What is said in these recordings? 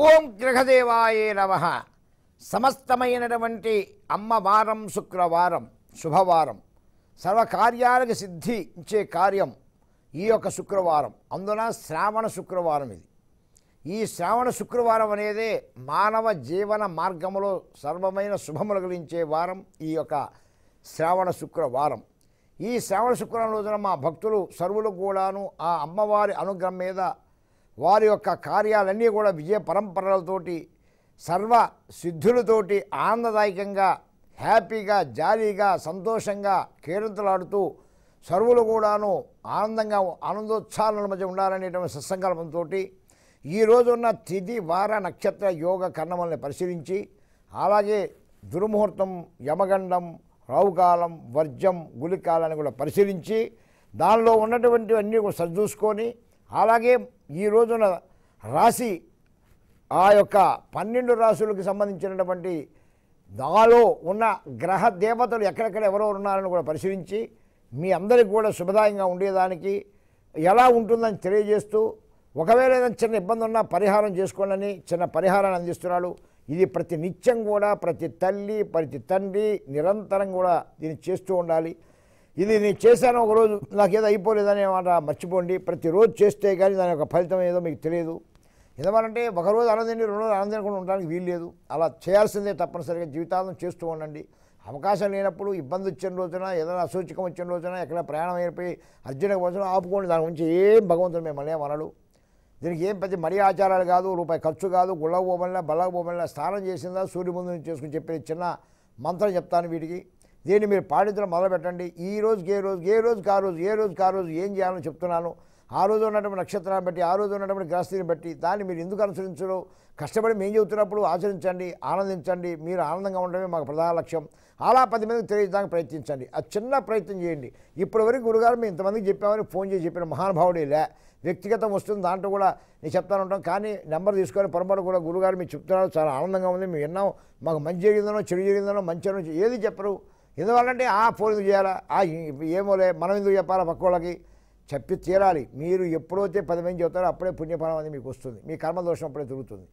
ఓం గ్రహదేవాయ నమ సమస్తమైనటువంటి అమ్మవారం శుక్రవారం శుభవారం సర్వకార్యాలకు సిద్ధి ఇచ్చే కార్యం ఈ యొక్క శుక్రవారం అందున శ్రావణ శుక్రవారం ఇది ఈ శ్రావణ శుక్రవారం అనేదే మానవ జీవన మార్గములో సర్వమైన శుభములు కలిగించే వారం ఈ యొక్క శ్రావణ శుక్రవారం ఈ శ్రావణ శుక్రవారం రోజున మా భక్తులు సర్వులు కూడాను ఆ అమ్మవారి అనుగ్రహం మీద వారి యొక్క కార్యాలన్నీ కూడా విజయ పరంపరలతోటి సర్వ సిద్ధులతోటి ఆనందదాయకంగా హ్యాపీగా జాలీగా సంతోషంగా కేరింతలాడుతూ సర్వులు కూడాను ఆనందంగా ఆనందోత్సాహాల మధ్య ఉండాలనేటువంటి సత్సంకల్పంతో ఈరోజున్న తిథి వార నక్షత్ర యోగ కర్ణములను పరిశీలించి అలాగే దుర్ముహూర్తం యమగండం రావుకాలం వర్జం గులికాలని కూడా పరిశీలించి దానిలో ఉన్నటువంటివన్నీ కూడా సరిచూసుకొని అలాగే ఈ రోజున రాశి ఆ యొక్క పన్నెండు రాసులకు సంబంధించినటువంటి దాలో ఉన్న గ్రహ దేవతలు ఎక్కడెక్కడ ఎవరో ఉన్నారని కూడా పరిశీలించి మీ అందరికి కూడా శుభదాయంగా ఉండేదానికి ఎలా ఉంటుందని తెలియజేస్తూ ఒకవేళ ఏదైనా చిన్న ఇబ్బంది ఉన్నా పరిహారం చేసుకోనని చిన్న పరిహారాన్ని అందిస్తున్నాడు ఇది ప్రతి నిత్యం కూడా ప్రతి తల్లి ప్రతి తండ్రి నిరంతరం కూడా దీన్ని చేస్తూ ఉండాలి ఇది నేను చేశాను ఒకరోజు నాకేదో అయిపోలేదని మాట మర్చిపోండి ప్రతిరోజు చేస్తే కానీ దాని యొక్క ఫలితం ఏదో మీకు తెలియదు ఎందుకంటే ఒకరోజు ఆనందండి రెండు రోజులు ఆనందం కూడా ఉండడానికి వీలు లేదు అలా చేయాల్సిందే తప్పనిసరిగా జీవితాలను చేస్తూ ఉండండి అవకాశం లేనప్పుడు ఇబ్బంది వచ్చిన రోజున ఏదైనా అసూచికం వచ్చిన రోజున ఎక్కడ ప్రయాణం అయిపోయి అర్జున వచ్చిన ఆపుకోండి దాని గురించి ఏం భగవంతుడు మిమ్మల్ని వనడు దీనికి ఏం పెద్ద మరీ ఆచారాలు కాదు రూపాయి ఖర్చు కాదు గుళ్ళకు పోమల్లా బల్లకు పోమల్లా స్నానం చేసిందా సూర్యముందు చేసుకుని చెప్పిన చిన్న మంత్రం చెప్తాను వీటికి దీన్ని మీరు పాటించడం మొదలుపెట్టండి ఈ రోజుకి ఏ రోజు ఏ రోజుకి ఆ రోజు ఏ రోజుకి ఆ రోజు ఏం చేయాలని చెప్తున్నాను ఆ రోజు ఉన్నటువంటి నక్షత్రాన్ని బట్టి ఆ రోజు ఉన్నటువంటి గ్రహస్థితిని బట్టి దాన్ని మీరు ఎందుకు అనుసరించడం కష్టపడి మేము చెబుతున్నప్పుడు ఆచరించండి ఆనందించండి మీరు ఆనందంగా ఉండడమే మాకు ప్రధాన లక్ష్యం అలా పది మందికి తెలియజేదానికి ప్రయత్నించండి అది చిన్న ప్రయత్నం చేయండి ఇప్పటి వరకు గురుగారు మేము ఇంతమందికి చెప్పామని ఫోన్ చేసి చెప్పిన మహానుభావుడే లే వ్యక్తిగతం వస్తుంది దాంట్లో కూడా నేను చెప్తాను ఉంటాం కానీ నెంబర్ తీసుకొని పొరపాటు కూడా గురుగారు మీరు చెప్తున్నారు చాలా ఆనందంగా ఉంది మేము విన్నాం మాకు మంచి జరిగిందనో చెడు జరిగిందనో మంచి ఏది చెప్పరు ఎందువల్లంటే ఆ ఫోన్ ఎందుకు చేయాలా ఆ ఏమోలే మనం ఎందుకు చెప్పాలా పక్కోళ్ళకి చెప్పి తీరాలి మీరు ఎప్పుడైతే పది మంది చెబుతారో అప్పుడే పుణ్యఫలం అనేది మీకు వస్తుంది మీ కర్మదోషం అప్పుడే తిరుగుతుంది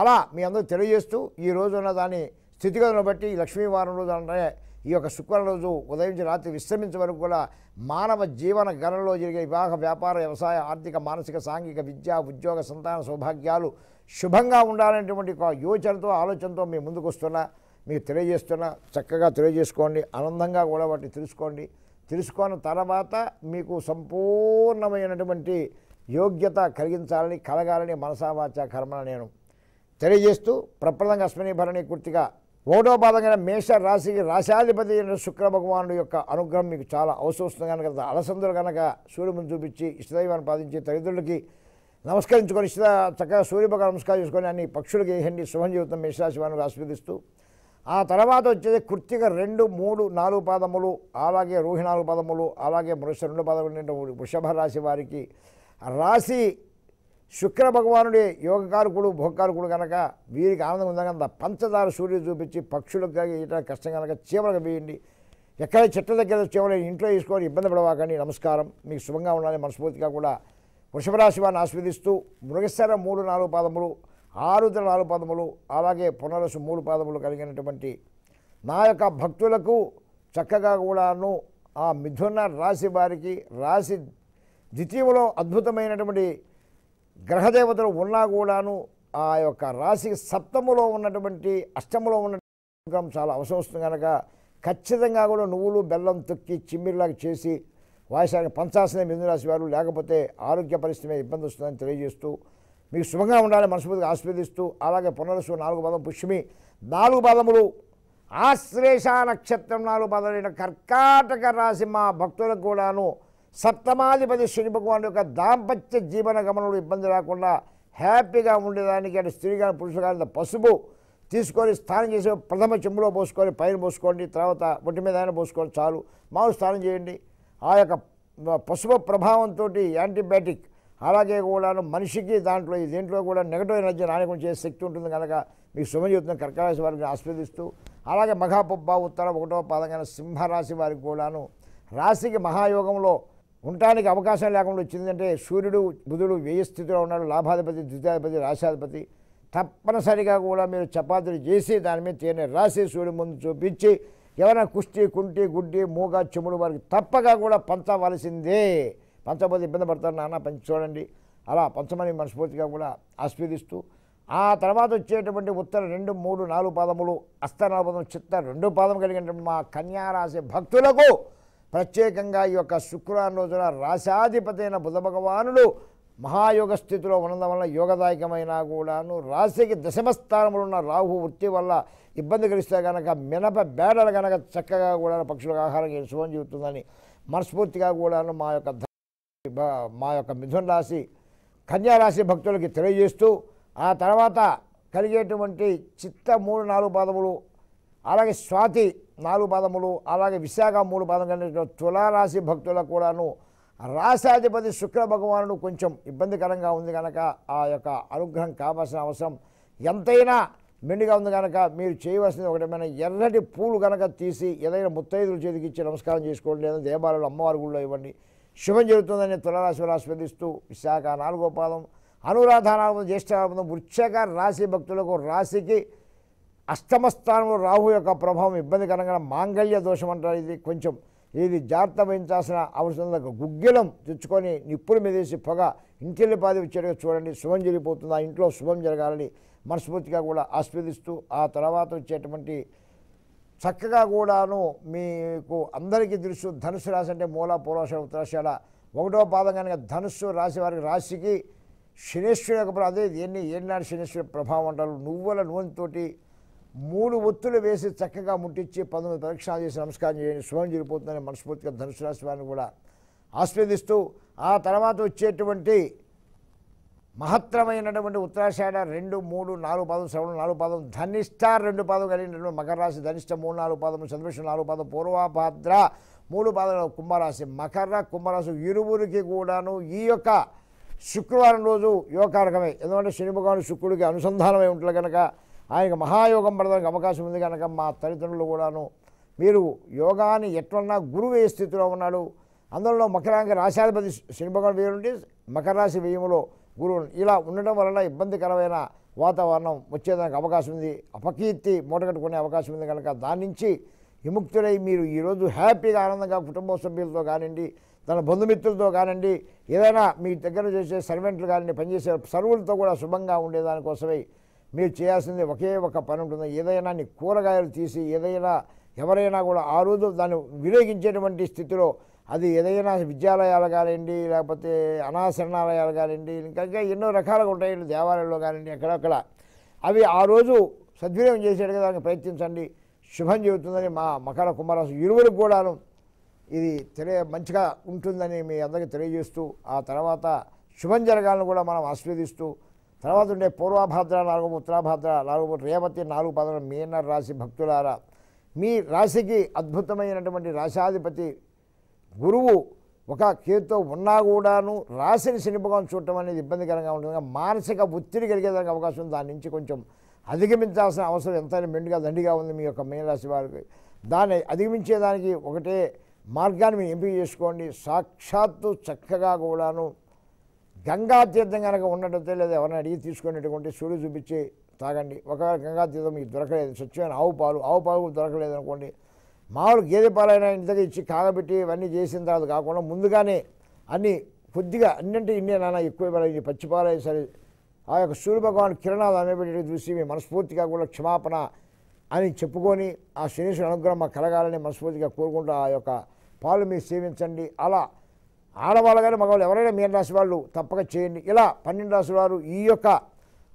అలా మీ అందరూ తెలియజేస్తూ ఈ రోజు ఉన్న దాని స్థితిగతులను బట్టి లక్ష్మీవారం రోజు అంటే ఈ యొక్క శుక్రవారం రోజు ఉదయం రాత్రి విశ్రమించే వరకు కూడా మానవ జీవన గణంలో జరిగే వివాహ వ్యాపార వ్యవసాయ ఆర్థిక మానసిక సాంఘిక విద్య ఉద్యోగ సంతాన సౌభాగ్యాలు శుభంగా ఉండాలనేటువంటి యోచనతో ఆలోచనతో మేము ముందుకు వస్తున్నా మీకు తెలియజేస్తున్నా చక్కగా తెలియజేసుకోండి ఆనందంగా కూడా వాటిని తెలుసుకోండి తెలుసుకున్న తర్వాత మీకు సంపూర్ణమైనటువంటి యోగ్యత కలిగించాలని కలగాలని మనసావాచ కర్మన నేను తెలియజేస్తూ ప్రప్రదంగా భరణి కుర్తిగా ఓటో పాదంగా మేష రాశికి రాశాధిపతి అయిన శుక్ర భగవానుడు యొక్క అనుగ్రహం మీకు చాలా అవసరం కనుక అలసందులు కనుక సూర్యుని చూపించి ఇష్టదైవాన్ని పాదించి తల్లిదండ్రులకి నమస్కరించుకొని ఇష్ట చక్కగా సూర్యభగ నమస్కారం చేసుకొని అన్ని పక్షులకి వేయండి శుభం జీవితం మేషరాశి వారిని ఆస్వాదిస్తూ ఆ తర్వాత వచ్చేది కృత్తిక రెండు మూడు నాలుగు పాదములు అలాగే రోహి నాలుగు పాదములు అలాగే మృష రెండు పాదములు వృషభ రాశి వారికి రాశి శుక్ర భగవానుడి యోగకారకుడు భోగకారకుడు కనుక వీరికి ఆనందం ఉందనంత పంచదార సూర్యుడు చూపించి పక్షులకు ఇట్లా కష్టం కనుక చీమలకు వేయండి ఎక్కడ చెట్ల దగ్గర చీమలు ఇంట్లో వేసుకోవాలి ఇబ్బంది పడవాకండి నమస్కారం మీకు శుభంగా ఉండాలని మనస్ఫూర్తిగా కూడా వృషభ రాశి వారిని ఆస్వాదిస్తూ మృగశర మూడు నాలుగు పాదములు ఆరుద్ర నాలుగు పదములు అలాగే పునరసు మూడు పదములు కలిగినటువంటి నా యొక్క భక్తులకు చక్కగా కూడాను ఆ మిథున రాశి వారికి రాశి ద్వితీయంలో అద్భుతమైనటువంటి గ్రహదేవతలు ఉన్నా కూడాను ఆ యొక్క రాశి సప్తములో ఉన్నటువంటి అష్టములో ఉన్న చాలా అవసరం వస్తుంది కనుక ఖచ్చితంగా కూడా నువ్వులు బెల్లం తొక్కి చిమ్మిరిలాగా చేసి వాయిసానికి పంచాల్సిన మిథున రాశి వారు లేకపోతే ఆరోగ్య పరిస్థితి మీద ఇబ్బంది వస్తుందని తెలియజేస్తూ మీకు శుభంగా ఉండాలని మనస్ఫూర్తిగా ఆస్వాదిస్తూ అలాగే పునరసు నాలుగు పదం పుష్మి నాలుగు పదములు ఆశ్లేష నక్షత్రం నాలుగు పదమైన కర్కాటక రాశి మా భక్తులకు కూడాను సప్తమాధిపతి శని భగవాన్ యొక్క దాంపత్య జీవన గమనంలో ఇబ్బంది లేకుండా హ్యాపీగా ఉండేదానికి అటు స్త్రీ కానీ పురుషులు కానీ పసుపు తీసుకొని స్నానం చేసి ప్రథమ చెంబులో పోసుకొని పైన పోసుకోండి తర్వాత ఒంటి మీద ఆయన పోసుకోండి చాలు మామూలు స్నానం చేయండి ఆ యొక్క పసుపు ప్రభావంతో యాంటీబయాటిక్ అలాగే కూడాను మనిషికి దాంట్లో దేంట్లో కూడా నెగటివ్ ఎనర్జీ నాయకులు చేసే శక్తి ఉంటుంది కనుక మీకు శుభం కర్కరాశి వారికి ఆస్వాదిస్తూ అలాగే మఘాపబ్బ ఉత్తర ఒకటో పాదమైన సింహరాశి వారికి కూడాను రాశికి మహాయోగంలో ఉండటానికి అవకాశం లేకుండా వచ్చిందంటే సూర్యుడు బుధుడు వ్యయ స్థితిలో ఉన్నాడు లాభాధిపతి ద్వితాధిపతి రాశాధిపతి తప్పనిసరిగా కూడా మీరు చపాతీలు చేసి దాని మీద తేనె రాసి సూర్యుడు ముందు చూపించి ఎవరైనా కుష్టి కుంటి గుడ్డి మూగ చెముడు వారికి తప్పగా కూడా పంచవలసిందే పంచకపోతే ఇబ్బంది పడతారు నాన్న పంచి చూడండి అలా పంచమని మనస్ఫూర్తిగా కూడా ఆస్వాదిస్తూ ఆ తర్వాత వచ్చేటువంటి ఉత్తర రెండు మూడు నాలుగు పాదములు అస్త నాలుగు చిత్త రెండు పాదం కలిగినటువంటి మా కన్యారాశి భక్తులకు ప్రత్యేకంగా ఈ యొక్క శుక్రవారం రోజున రాశాధిపతి అయిన బుధ భగవానుడు మహాయోగ స్థితిలో ఉండడం వల్ల యోగదాయకమైన కూడాను రాశికి దశమస్థానంలో ఉన్న రాహు వృత్తి వల్ల ఇబ్బంది కలిస్తే కనుక మినప బేడలు కనుక చక్కగా కూడా పక్షులకు ఆహారం శుభం చెబుతుందని మనస్ఫూర్తిగా కూడాను మా యొక్క మా యొక్క మిథున రాశి కన్యారాశి భక్తులకి తెలియజేస్తూ ఆ తర్వాత కలిగేటువంటి చిత్త మూడు నాలుగు పాదములు అలాగే స్వాతి నాలుగు పాదములు అలాగే విశాఖ మూడు పాదం కలిగిన తులారాశి భక్తులకు కూడాను రాశాధిపతి శుక్ర భగవానుడు కొంచెం ఇబ్బందికరంగా ఉంది కనుక ఆ యొక్క అనుగ్రహం కావాల్సిన అవసరం ఎంతైనా మెండుగా ఉంది కనుక మీరు చేయవలసింది ఒకటేమైనా ఎర్రటి పూలు కనుక తీసి ఏదైనా ముత్తైదులు చేతికి ఇచ్చి నమస్కారం చేసుకోండి లేదా దేవాలయంలో అమ్మవారి గుళ్ళో ఇవ్వండి శుభం జరుగుతుందని తులరాశి ఆస్వాదిస్తూ విశాఖ నాలుగో పాదం అనురాధ నాలుగు జ్యేష్ఠ వృక్షక రాశి భక్తులకు రాశికి అష్టమ స్థానంలో రాహు యొక్క ప్రభావం ఇబ్బందికరంగా మాంగళ్య దోషం అంటారు ఇది కొంచెం ఇది జాగ్రత్త వహించాల్సిన అవసరం గుగ్గిలం తెచ్చుకొని నిప్పులు మీదేసి పొగ పొగ పాది వచ్చేటట్టు చూడండి శుభం జరిగిపోతుంది ఆ ఇంట్లో శుభం జరగాలని మనస్ఫూర్తిగా కూడా ఆస్వాదిస్తూ ఆ తర్వాత వచ్చేటువంటి చక్కగా కూడాను మీకు అందరికీ తెలుసు ధనుసు రాశి అంటే మూల పూర్వాష ఉత్తరాశాల ఒకటో పాదం కనుక ధనుస్సు రాశి వారికి రాశికి శనేశ్వరుడు యొక్క అదే ఎన్ని ఏనాడు శనేశ్వరుడు ప్రభావం అంటారు నువ్వుల నూనెతోటి మూడు ఒత్తులు వేసి చక్కగా ముట్టించి పంతొమ్మిది పరీక్షలు చేసి నమస్కారం చేయండి శుభం జరిగిపోతుందని మనస్ఫూర్తిగా ధనుసు రాశి వారిని కూడా ఆస్వాదిస్తూ ఆ తర్వాత వచ్చేటువంటి మహత్తరమైనటువంటి ఉత్తరాషాఢ రెండు మూడు నాలుగు పాదం శ్రవణం నాలుగు పాదం ధనిష్ట రెండు పాదం కలిగినటువంటి మకర రాశి ధనిష్ట మూడు నాలుగు పాదం చంద్రభృష్ణ నాలుగు పాదం పూర్వభాద్ర మూడు పాదం కుంభరాశి మకర కుంభరాశి ఇరువురికి కూడాను ఈ యొక్క శుక్రవారం రోజు యోగకారకమే ఎందుకంటే శని భగవాను శుక్రుడికి అనుసంధానమై ఉంటుంది కనుక ఆయనకు మహాయోగం పడడానికి అవకాశం ఉంది కనుక మా తల్లిదండ్రులు కూడాను మీరు యోగాన్ని ఎట్లన్నా గురువు ఏ స్థితిలో ఉన్నాడు అందులో మకరానికి రాశాధిపతి శని భగవాన్ వేయుండి మకర రాశి వ్యయంలో గురువులు ఇలా ఉండడం వలన ఇబ్బందికరమైన వాతావరణం వచ్చేదానికి అవకాశం ఉంది అపకీర్తి మూటగట్టుకునే అవకాశం ఉంది కనుక దాని నుంచి విముక్తులై మీరు ఈరోజు హ్యాపీగా ఆనందంగా కుటుంబ సభ్యులతో కానివ్వండి తన బంధుమిత్రులతో కానివ్వండి ఏదైనా మీ దగ్గర చేసే సర్వెంట్లు కానివ్వండి పనిచేసే సర్వులతో కూడా శుభంగా ఉండేదానికోసమే మీరు చేయాల్సింది ఒకే ఒక పని ఉంటుంది ఏదైనా కూరగాయలు తీసి ఏదైనా ఎవరైనా కూడా ఆ రోజు దాన్ని వినియోగించేటువంటి స్థితిలో అది ఏదైనా విద్యాలయాలు కానివ్వండి లేకపోతే అనాశరణాలయాలు కానివ్వండి ఇంకా ఎన్నో రకాలుగా ఉంటాయి దేవాలయంలో కానివ్వండి ఎక్కడక్కడ అవి ఆ రోజు సద్వినియోగం చేసేట్టుగా దానికి ప్రయత్నించండి శుభం చెబుతుందని మా మకర కుంభరాశి ఇరువురికి కూడాను ఇది తెలియ మంచిగా ఉంటుందని మీ అందరికీ తెలియజేస్తూ ఆ తర్వాత శుభం జరగాలను కూడా మనం ఆశీర్వదిస్తూ తర్వాత ఉండే పూర్వభాద్ర నాలుగు ఉత్తరాభాద్ర నాలుగు రేవతి నాలుగు పదన మీన రాశి భక్తులారా మీ రాశికి అద్భుతమైనటువంటి రాశాధిపతి గురువు ఒక కేతో ఉన్నా కూడాను రాసిన శనిపకం చూడటం అనేది ఇబ్బందికరంగా ఉంటుంది మానసిక ఒత్తిడి కలిగేదానికి అవకాశం ఉంది దాని నుంచి కొంచెం అధిగమించాల్సిన అవసరం ఎంతైనా మెండుగా దండిగా ఉంది మీ యొక్క మీనరాశి వారికి దాన్ని అధిగమించేదానికి ఒకటే మార్గాన్ని మీరు ఎంపిక చేసుకోండి సాక్షాత్తు చక్కగా కూడాను గంగా తీర్థం కనుక ఉన్నట్టయితే లేదా ఎవరైనా అడిగి తీసుకునేటువంటి సూర్యుడు చూపించి తాగండి ఒకవేళ గంగా తీర్థం మీకు దొరకలేదు స్వచ్ఛమైన ఆవు పాలు ఆవు పాలు దొరకలేదు అనుకోండి మామూలు గేదె పాలైనా ఇంతగా ఇచ్చి కాగబెట్టి ఇవన్నీ చేసిన తర్వాత కాకుండా ముందుగానే అన్ని కొద్దిగా అన్నింటి ఇన్ని నాన్న ఎక్కువ ఇవ్వాలి పచ్చిపాలై సరే ఆ యొక్క సూర్య భగవాన్ కిరణాలు అనేబెట్టి చూసి మీ మనస్ఫూర్తిగా కూడా క్షమాపణ అని చెప్పుకొని ఆ శనీశ్వరుని అనుగ్రహం మాకు కలగాలని మనస్ఫూర్తిగా కోరుకుంటూ ఆ యొక్క పాలు మీరు సేవించండి అలా ఆడవాళ్ళు కానీ మగవాళ్ళు ఎవరైనా మీన రాశి వాళ్ళు తప్పక చేయండి ఇలా పన్నెండు రాశి వారు ఈ యొక్క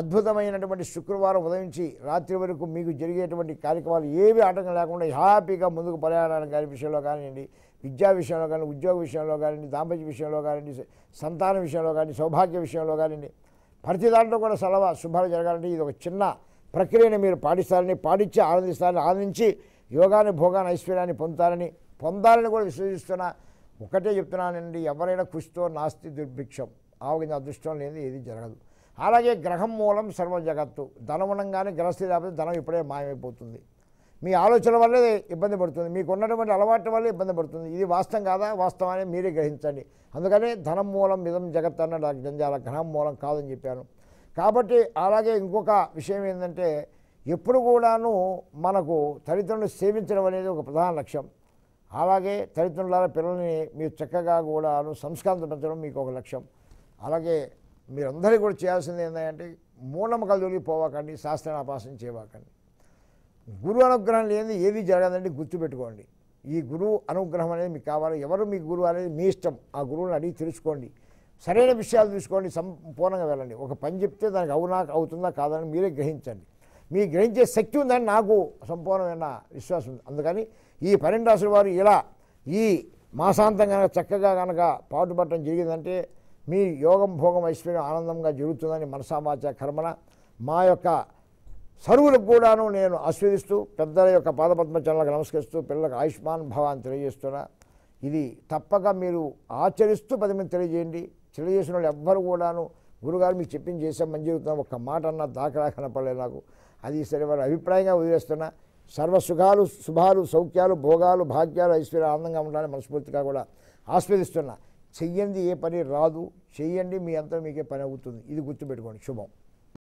అద్భుతమైనటువంటి శుక్రవారం ఉదయించి రాత్రి వరకు మీకు జరిగేటువంటి కార్యక్రమాలు ఏవి ఆటంకం లేకుండా హ్యాపీగా ముందుకు ప్రయాణాలు కానీ విషయంలో కానివ్వండి విద్యా విషయంలో కానీ ఉద్యోగ విషయంలో కానివ్వండి దాంపత్య విషయంలో కానివ్వండి సంతాన విషయంలో కానీ సౌభాగ్య విషయంలో కానివ్వండి ప్రతి దాంట్లో కూడా సలవా శుభాలు జరగాలంటే ఇది ఒక చిన్న ప్రక్రియను మీరు పాటిస్తారని పాటించి ఆనందిస్తారని ఆనందించి యోగాన్ని భోగాన్ని ఐశ్వర్యాన్ని పొందుతారని పొందాలని కూడా విశ్వసిస్తున్నా ఒకటే చెప్తున్నానండి ఎవరైనా కృషితో నాస్తి దుర్భిక్షం ఆవగింజ అదృష్టం లేని ఏది జరగదు అలాగే గ్రహం మూలం సర్వ జగత్తు ధనం ఉండగానే గ్రహస్థితి లేకపోతే ధనం ఇప్పుడే మాయమైపోతుంది మీ ఆలోచన వల్లే ఇబ్బంది పడుతుంది మీకు ఉన్నటువంటి అలవాటు వల్లే ఇబ్బంది పడుతుంది ఇది వాస్తవం కాదా వాస్తవాన్ని మీరే గ్రహించండి అందుకనే ధనం మూలం విధం జగత్ అన్నాడు జంజాల గ్రహం మూలం కాదని చెప్పాను కాబట్టి అలాగే ఇంకొక విషయం ఏంటంటే ఎప్పుడు కూడాను మనకు తల్లిదండ్రులు సేవించడం అనేది ఒక ప్రధాన లక్ష్యం అలాగే తల్లిదండ్రుల పిల్లల్ని మీరు చక్కగా కూడాను సంస్కారం పెంచడం మీకు ఒక లక్ష్యం అలాగే మీరందరూ కూడా చేయాల్సింది ఏంటంటే మూఢనమ్మకాలు తొలగిపోవాకండి శాస్త్రాన్ని అపాసన చేయవాకండి గురు అనుగ్రహం లేని ఏది జరగదండి గుర్తుపెట్టుకోండి ఈ గురువు అనుగ్రహం అనేది మీకు కావాలి ఎవరు మీ గురువు అనేది మీ ఇష్టం ఆ గురువుని అడిగి తెలుసుకోండి సరైన విషయాలు తీసుకోండి సంపూర్ణంగా వెళ్ళండి ఒక పని చెప్తే దానికి అవునా అవుతుందా కాదని మీరే గ్రహించండి మీ గ్రహించే శక్తి ఉందని నాకు సంపూర్ణమైన విశ్వాసం ఉంది అందుకని ఈ పన్నెండు రాసుల వారు ఇలా ఈ మాసాంతం కనుక చక్కగా కనుక పాటుపడటం జరిగిందంటే మీ యోగం భోగం ఐశ్వర్యం ఆనందంగా జరుగుతుందని మనసామాచ కర్మణ మా యొక్క సరువులకు కూడాను నేను ఆస్వాదిస్తూ పెద్దల యొక్క పాదపద్మచరణలకు నమస్కరిస్తూ పిల్లలకు ఆయుష్మాన్ భవాన్ని తెలియజేస్తున్నా ఇది తప్పక మీరు ఆచరిస్తూ పది మంది తెలియజేయండి తెలియజేసిన వాళ్ళు ఎవ్వరు కూడాను గురుగారు మీకు చెప్పింది చేసే మంచి జరుగుతున్నా ఒక్క మాట అన్న దాఖలా కనపడలేదు నాకు అది సరే వారి అభిప్రాయంగా వదిలేస్తున్నా సర్వసుఖాలు శుభాలు సౌఖ్యాలు భోగాలు భాగ్యాలు ఐశ్వర్య ఆనందంగా ఉండాలని మనస్ఫూర్తిగా కూడా ఆస్వాదిస్తున్నా చెయ్యండి ఏ పని రాదు చెయ్యండి మీ అంతా మీకే పని అవుతుంది ఇది గుర్తుపెట్టుకోండి శుభం